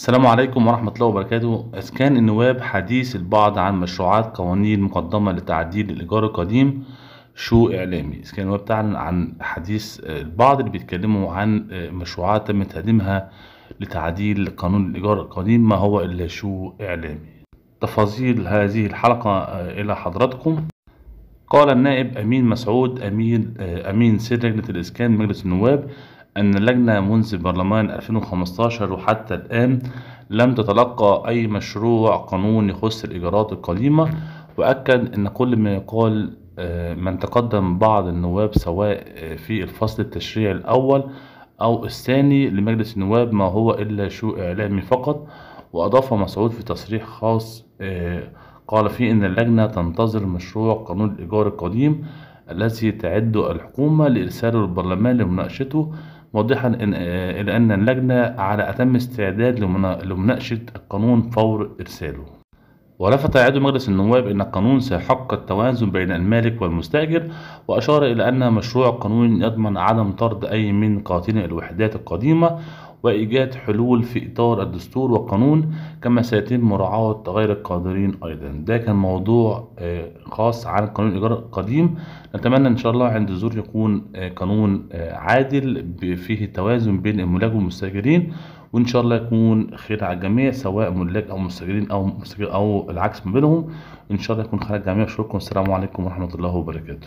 السلام عليكم ورحمة الله وبركاته أسكان النواب حديث البعض عن مشروعات قوانين مقدمة لتعديل الإيجار القديم شو إعلامي إسكان النواب تعلن عن حديث البعض اللي بيتكلموا عن مشروعات تم تقديمها لتعديل قانون الإيجار القديم ما هو إلا شو إعلامي تفاصيل هذه الحلقة آه، إلى حضراتكم قال النائب أمين مسعود أمين آه، أمين سر لجنة الإسكان مجلس النواب أن اللجنة منذ برلمان 2015 وحتى الآن لم تتلقى أي مشروع قانون يخص الإيجارات القديمة وأكد أن كل ما يقال آه، من تقدم بعض النواب سواء آه، في الفصل التشريعي الأول أو الثاني لمجلس النواب ما هو إلا شو إعلامي فقط وأضاف مسعود في تصريح خاص آه، قال فيه إن اللجنة تنتظر مشروع قانون الإيجار القديم الذي تعد الحكومة لإرساله للبرلمان لمناقشته موضحا إلى أن اللجنة على أتم استعداد لمناقشة القانون فور إرساله ولفت عضو مجلس النواب أن القانون سيحقق التوازن بين المالك والمستأجر وأشار إلى أن مشروع القانون يضمن عدم طرد أي من قاتلي الوحدات القديمة وإيجاد حلول في إطار الدستور والقانون كما سيتم مراعاة غير القادرين أيضا ده كان موضوع آه، خاص عن قانون الإيجار القديم نتمنى إن شاء الله عند الزور يكون آه، قانون آه، عادل فيه توازن بين الملاك والمستأجرين وإن شاء الله يكون خير على الجميع سواء ملاك أو مستأجرين أو مستجرين أو العكس ما بينهم إن شاء الله يكون خير على الجميع شكرا والسلام عليكم ورحمة الله وبركاته